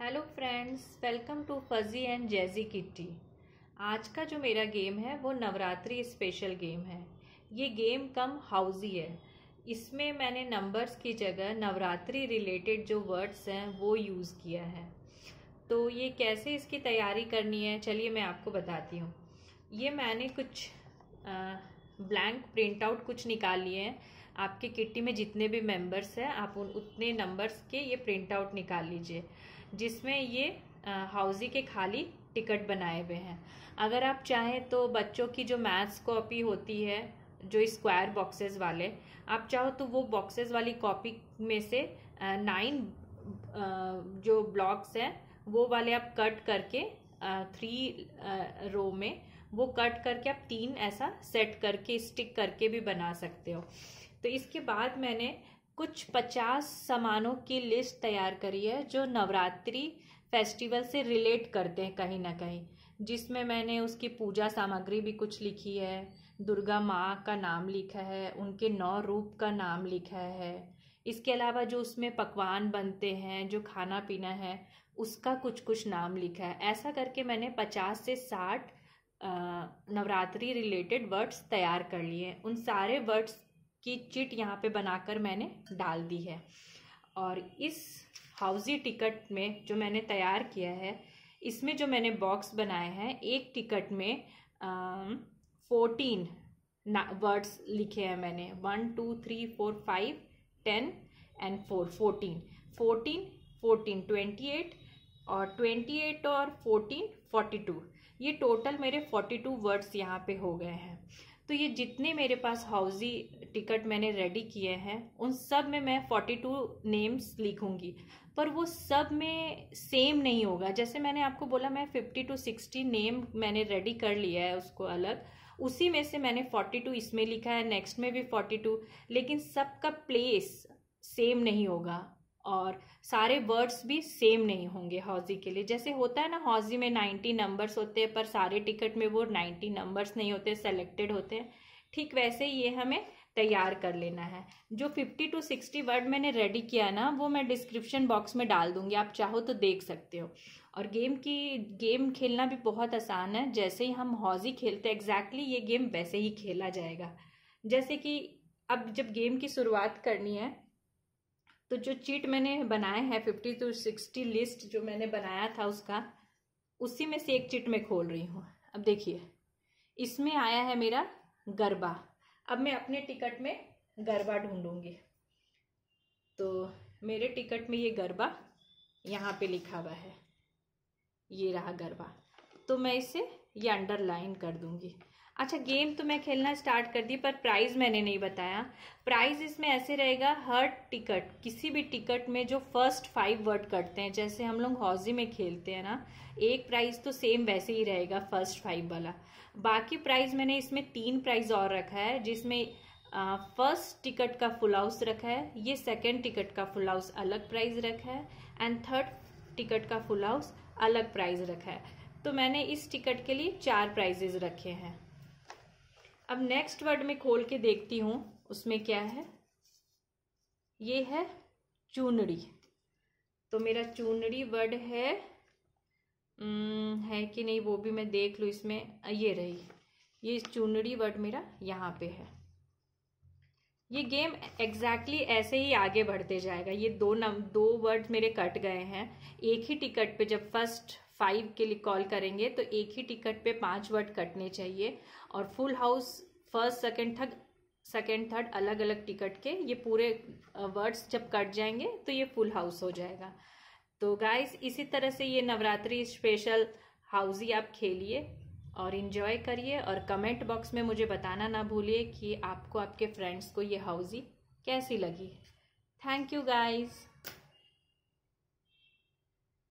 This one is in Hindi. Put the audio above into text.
hello friends welcome to fuzzy and jazzy kitty आज का जो मेरा गेम है वो नवरात्रि स्पेशल गेम है ये गेम कम हाउजी है इसमें मैंने नंबर्स की जगह नवरात्रि रिलेटेड जो वर्ड्स हैं वो यूज़ किया है तो ये कैसे इसकी तैयारी करनी है चलिए मैं आपको बताती हूँ ये मैंने कुछ ब्लैंक प्रिंट आउट कुछ निकाल लिए हैं आपके किट्टी में जितने भी मेंबर्स हैं आप उन उतने नंबर्स के ये प्रिंट आउट निकाल लीजिए जिसमें ये हाउजी के खाली टिकट बनाए हुए हैं अगर आप चाहें तो बच्चों की जो मैथ्स कॉपी होती है जो स्क्वायर बॉक्सेस वाले आप चाहो तो वो बॉक्सेस वाली कॉपी में से नाइन जो ब्लॉक्स हैं वो वाले आप कट करके थ्री रो में वो कट करके आप तीन ऐसा सेट करके स्टिक करके भी बना सकते हो तो इसके बाद मैंने कुछ पचास सामानों की लिस्ट तैयार करी है जो नवरात्रि फेस्टिवल से रिलेट करते हैं कहीं ना कहीं जिसमें मैंने उसकी पूजा सामग्री भी कुछ लिखी है दुर्गा माँ का नाम लिखा है उनके नौ रूप का नाम लिखा है इसके अलावा जो उसमें पकवान बनते हैं जो खाना पीना है उसका कुछ कुछ नाम लिखा है ऐसा करके मैंने पचास से साठ नवरात्रि रिलेटेड वर्ड्स तैयार कर लिए उन सारे वर्ड्स की चिट यहाँ पे बनाकर मैंने डाल दी है और इस हाउजी टिकट में जो मैंने तैयार किया है इसमें जो मैंने बॉक्स बनाए हैं एक टिकट में फोर्टीन वर्ड्स लिखे हैं मैंने one two three four five ten and four fourteen fourteen fourteen twenty eight और ट्वेंटी एट और फोर्टीन फोर्टी टू ये टोटल मेरे फोर्टी टू वर्ड्स यहाँ पे हो गए हैं तो ये जितने मेरे पास हाउजी टिकट मैंने रेडी किए हैं उन सब में मैं फोर्टी टू नेम्स लिखूंगी पर वो सब में सेम नहीं होगा जैसे मैंने आपको बोला मैं फिफ्टी टू सिक्सटी नेम मैंने रेडी कर लिया है उसको अलग उसी में से मैंने फोर्टी टू इसमें लिखा है नेक्स्ट में भी फोर्टी टू लेकिन सबका प्लेस सेम नहीं होगा और सारे वर्ड्स भी सेम नहीं होंगे हौजी के लिए जैसे होता है ना हौजी में नाइन्टी नंबर्स होते हैं पर सारे टिकट में वो नाइन्टी नंबर्स नहीं होते सेलेक्टेड होते हैं ठीक वैसे ये हमें तैयार कर लेना है जो फिफ्टी टू सिक्सटी वर्ड मैंने रेडी किया ना वो मैं डिस्क्रिप्शन बॉक्स में डाल दूंगी आप चाहो तो देख सकते हो और गेम की गेम खेलना भी बहुत आसान है जैसे ही हम हौजी खेलते हैं एग्जैक्टली ये गेम वैसे ही खेला जाएगा जैसे कि अब जब गेम की शुरुआत करनी है तो जो चीट मैंने बनाए हैं फिफ्टी टू सिक्सटी लिस्ट जो मैंने बनाया था उसका उसी में से एक चीट मैं खोल रही हूँ अब देखिए इसमें आया है मेरा गरबा अब मैं अपने टिकट में गरबा ढूंढूंगी तो मेरे टिकट में ये गरबा यहाँ पे लिखा हुआ है ये रहा गरबा तो मैं इसे ये अंडरलाइन कर दूंगी अच्छा गेम तो मैं खेलना स्टार्ट कर दी पर प्राइज़ मैंने नहीं बताया प्राइज इसमें ऐसे रहेगा हर टिकट किसी भी टिकट में जो फर्स्ट फाइव वर्ड कटते हैं जैसे हम लोग हॉजी में खेलते हैं ना एक प्राइज़ तो सेम वैसे ही रहेगा फर्स्ट फाइव वाला बाकी प्राइज मैंने इसमें तीन प्राइज और रखा है जिसमें फर्स्ट टिकट का फुल हाउस रखा है ये सेकेंड टिकट का फुल हाउस अलग प्राइज़ रखा है एंड थर्ड टिकट का फुल हाउस अलग प्राइज रखा है तो मैंने इस टिकट के लिए चार प्राइजेज रखे हैं अब नेक्स्ट वर्ड में खोल के देखती हूँ उसमें क्या है ये है चूनड़ी तो मेरा चूनड़ी वर्ड है है कि नहीं वो भी मैं देख लूँ इसमें ये रही ये चूनड़ी वर्ड मेरा यहाँ पे है ये गेम एग्जैक्टली exactly ऐसे ही आगे बढ़ते जाएगा ये दो नम दो वर्ड मेरे कट गए हैं एक ही टिकट पे जब फर्स्ट फाइव के लिए कॉल करेंगे तो एक ही टिकट पे पांच वर्ड कटने चाहिए और full house first second third second third अलग अलग टिकट के ये पूरे वर्ड्स जब कट जाएंगे तो ये फुल हाउस हो जाएगा तो गाइस इसी तरह से ये नवरात्रि स्पेशल हाउजी आप खेलिए और इन्जॉय करिए और कमेंट बॉक्स में मुझे बताना ना भूलिए कि आपको आपके फ्रेंड्स को ये हाउजी कैसी लगी थैंक यू गाइज़